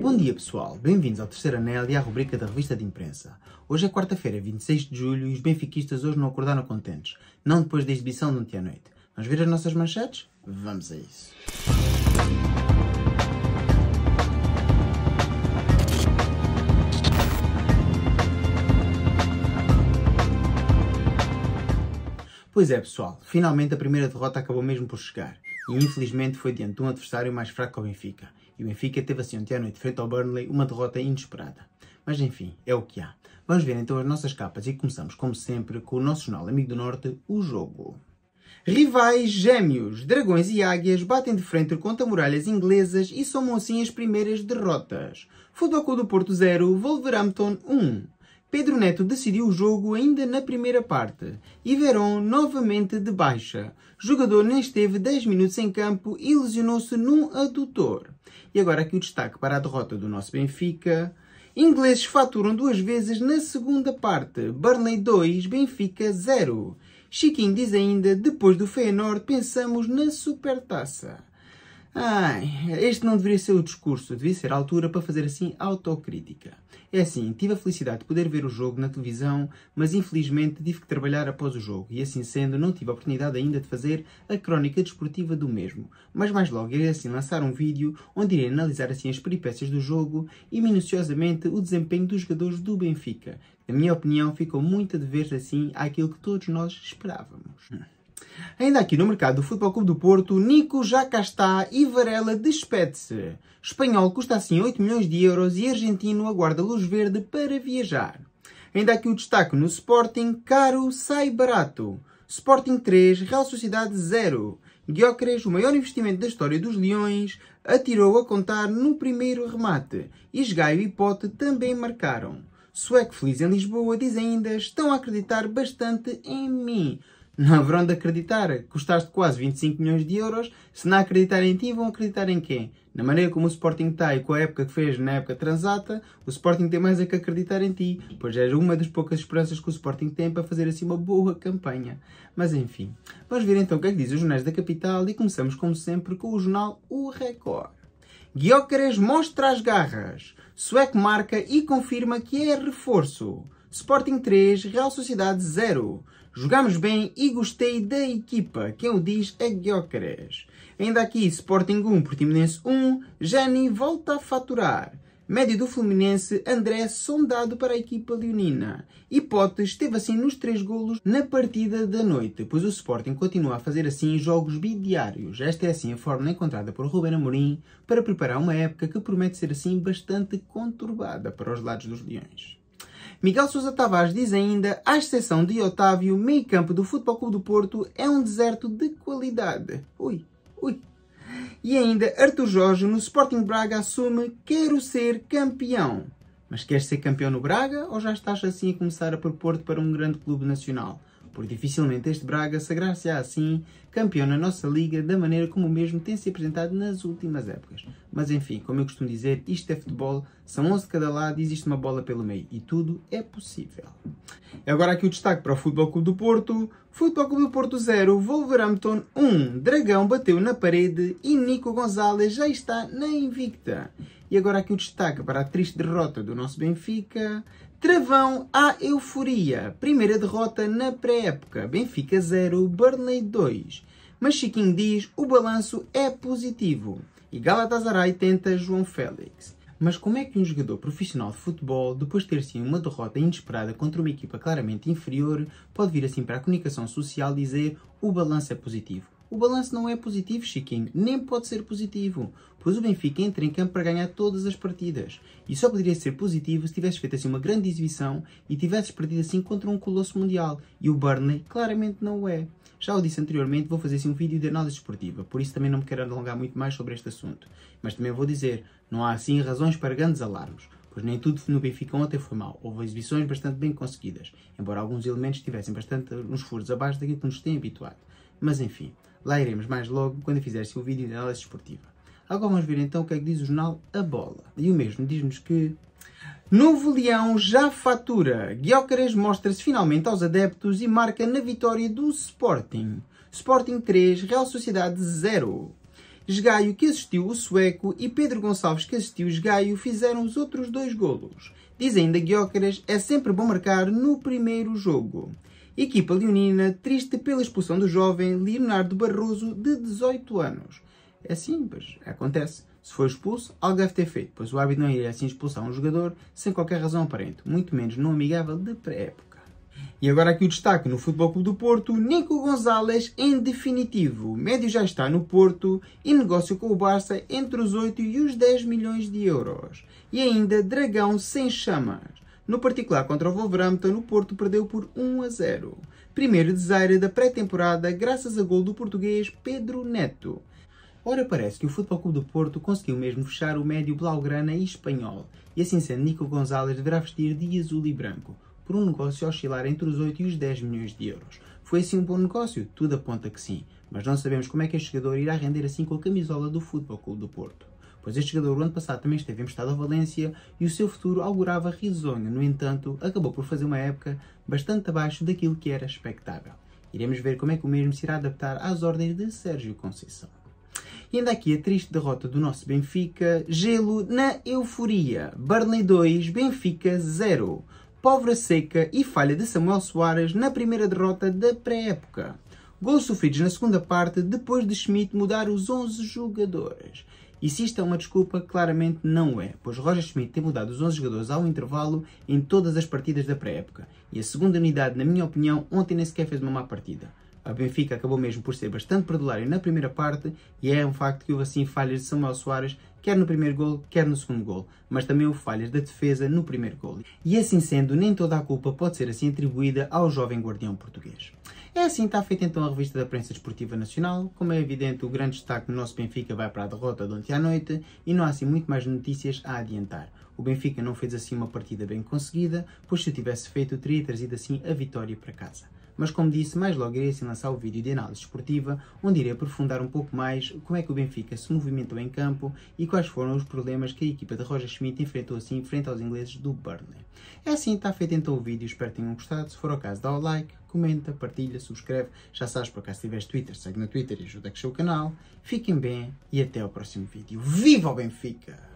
Bom dia pessoal, bem-vindos ao terceiro anel e à rubrica da revista de imprensa. Hoje é quarta-feira, 26 de julho, e os benfiquistas hoje não acordaram contentes, não depois da exibição de ontem à noite. Vamos ver as nossas manchetes? Vamos a isso. Pois é, pessoal, finalmente a primeira derrota acabou mesmo por chegar. E infelizmente foi diante de um adversário mais fraco que o Benfica e o Benfica teve assim ontem à noite, frente ao Burnley, uma derrota inesperada. Mas enfim, é o que há. Vamos ver então as nossas capas e começamos, como sempre, com o nosso jornal Amigo do Norte, o jogo. Rivais gêmeos, dragões e águias batem de frente contra muralhas inglesas e somam assim as primeiras derrotas. Futebol do Porto 0, Wolverhampton 1. Pedro Neto decidiu o jogo ainda na primeira parte e Verón novamente de baixa. O jogador nem esteve 10 minutos em campo e lesionou-se num adutor. E agora aqui o destaque para a derrota do nosso Benfica. Ingleses faturam duas vezes na segunda parte. Burnley 2, Benfica 0. Chiquinho diz ainda, depois do Feyenoord pensamos na supertaça. Ai, este não deveria ser o discurso, devia ser a altura para fazer assim autocrítica. É assim, tive a felicidade de poder ver o jogo na televisão, mas infelizmente tive que trabalhar após o jogo e assim sendo não tive a oportunidade ainda de fazer a crónica desportiva do mesmo. Mas mais logo irei assim lançar um vídeo onde irei analisar assim as peripécias do jogo e minuciosamente o desempenho dos jogadores do Benfica. Na minha opinião ficou muito a dever assim àquilo que todos nós esperávamos. Ainda aqui no mercado do Futebol Clube do Porto, Nico já cá está e Varela despede-se. Espanhol custa assim 8 milhões de euros e argentino aguarda luz verde para viajar. Ainda aqui o destaque no Sporting, caro sai barato. Sporting 3, Real Sociedade 0. Guiocres, o maior investimento da história dos Leões, atirou a contar no primeiro remate. Esgaio e Pote também marcaram. Sueco Feliz em Lisboa diz ainda: estão a acreditar bastante em mim. Não haverão de acreditar. Custaste quase 25 milhões de euros. Se não acreditarem em ti, vão acreditar em quem? Na maneira como o Sporting está e com a época que fez na época transata, o Sporting tem mais a é que acreditar em ti, pois é uma das poucas esperanças que o Sporting tem para fazer assim uma boa campanha. Mas enfim, vamos ver então o que é que diz os jornais da capital e começamos como sempre com o jornal O Record. Guiócares mostra as garras. Sueco marca e confirma que é reforço. Sporting 3, Real Sociedade 0. Jogámos bem e gostei da equipa. Quem o diz é Guiocres. Ainda aqui, Sporting 1, Portimonense 1. Jani volta a faturar. Médio do Fluminense, André sondado para a equipa leonina. E Pote esteve assim nos três golos na partida da noite, pois o Sporting continua a fazer assim jogos bidiários. Esta é assim a fórmula encontrada por Ruben Amorim para preparar uma época que promete ser assim bastante conturbada para os lados dos leões. Miguel Sousa Tavares diz ainda, à exceção de Otávio, meio campo do Futebol Clube do Porto é um deserto de qualidade. Ui, ui. E ainda, Arthur Jorge no Sporting Braga assume, quero ser campeão. Mas queres ser campeão no Braga ou já estás assim a começar a propor-te para um grande clube nacional? por dificilmente este Braga sagrar-se-á assim campeão na nossa liga da maneira como o mesmo tem se apresentado nas últimas épocas. Mas enfim, como eu costumo dizer, isto é futebol, são 11 cada lado, existe uma bola pelo meio e tudo é possível. E agora aqui o destaque para o Futebol Clube do Porto. Futebol Clube do Porto 0, Wolverhampton 1. Um. Dragão bateu na parede e Nico Gonzalez já está na invicta. E agora aqui o destaque para a triste derrota do nosso Benfica. Travão à euforia. Primeira derrota na pré-época. Benfica 0, Burnley 2. Mas Chiquinho diz o balanço é positivo. E Galatasaray tenta João Félix. Mas como é que um jogador profissional de futebol, depois de ter sim uma derrota inesperada contra uma equipa claramente inferior, pode vir assim para a comunicação social dizer o balanço é positivo? O balanço não é positivo, Chiquinho, nem pode ser positivo, pois o Benfica entra em campo para ganhar todas as partidas e só poderia ser positivo se tivesses feito assim uma grande exibição e tivesses perdido assim contra um colosso mundial e o Burnley claramente não o é. Já o disse anteriormente, vou fazer assim um vídeo de análise esportiva, por isso também não me quero alongar muito mais sobre este assunto. Mas também vou dizer, não há assim razões para grandes alarmes pois nem tudo no Benfica ontem foi mal. Houve exibições bastante bem conseguidas, embora alguns elementos tivessem bastante uns furos abaixo daquilo que nos têm habituado. Mas enfim, Lá iremos mais logo quando fizer assim o vídeo de análise esportiva. Agora vamos ver então o que é que diz o jornal A Bola. E o mesmo diz-nos que Novo Leão já fatura. Guiócaras mostra-se finalmente aos adeptos e marca na vitória do Sporting. Sporting 3, Real Sociedade 0. Esgaio que assistiu o sueco e Pedro Gonçalves que assistiu o Esgaio fizeram os outros dois golos. Diz ainda Guiócaras, é sempre bom marcar no primeiro jogo. Equipa leonina triste pela expulsão do jovem Leonardo Barroso, de 18 anos. É assim, pois acontece. Se foi expulso, algo deve ter feito, pois o árbitro não iria assim expulsar um jogador sem qualquer razão aparente, muito menos no amigável de pré-época. E agora aqui o destaque no Futebol Clube do Porto, Nico Gonzalez em definitivo. O médio já está no Porto e negócio com o Barça entre os 8 e os 10 milhões de euros. E ainda Dragão sem chamas. No particular contra o Wolverhampton, o Porto perdeu por 1 a 0. Primeiro desaire da pré-temporada graças a gol do português Pedro Neto. Ora, parece que o Futebol Clube do Porto conseguiu mesmo fechar o médio blaugrana e espanhol, e assim sendo, Nico Gonzalez deverá vestir de azul e branco, por um negócio a oscilar entre os 8 e os 10 milhões de euros. Foi assim um bom negócio? Tudo aponta que sim, mas não sabemos como é que este jogador irá render assim com a camisola do Futebol Clube do Porto pois este jogador, o ano passado, também esteve emprestado ao Valência e o seu futuro augurava risonho, no entanto, acabou por fazer uma época bastante abaixo daquilo que era expectável. Iremos ver como é que o mesmo se irá adaptar às ordens de Sérgio Conceição. E ainda aqui a triste derrota do nosso Benfica, gelo na euforia. Burnley 2, Benfica 0. Pobre seca e falha de Samuel Soares na primeira derrota da pré-época. Gols sofridos na segunda parte depois de Schmidt mudar os 11 jogadores. E se isto é uma desculpa, claramente não é, pois Roger Schmidt tem mudado os 11 jogadores ao intervalo em todas as partidas da pré-época. E a segunda unidade, na minha opinião, ontem nem sequer fez uma má partida. A Benfica acabou mesmo por ser bastante perdulária na primeira parte e é um facto que houve assim falhas de Samuel Soares, quer no primeiro gol, quer no segundo gol, mas também houve falhas da defesa no primeiro gol. E assim sendo, nem toda a culpa pode ser assim atribuída ao jovem guardião português. É assim está feita então a revista da Prensa esportiva Nacional. Como é evidente, o grande destaque no nosso Benfica vai para a derrota de ontem à noite e não há assim muito mais notícias a adiantar. O Benfica não fez assim uma partida bem conseguida, pois se o tivesse feito, teria trazido assim a vitória para casa mas como disse, mais logo irei assim lançar o vídeo de análise esportiva, onde irei aprofundar um pouco mais como é que o Benfica se movimentou em campo e quais foram os problemas que a equipa de Roger Schmidt enfrentou assim frente aos ingleses do Burnley. É assim, está feito então o vídeo, espero que tenham gostado, se for o caso dá o like, comenta, partilha, subscreve, já sabes por acaso se tiveres Twitter, segue no Twitter e ajuda a crescer o canal. Fiquem bem e até ao próximo vídeo. Viva o Benfica!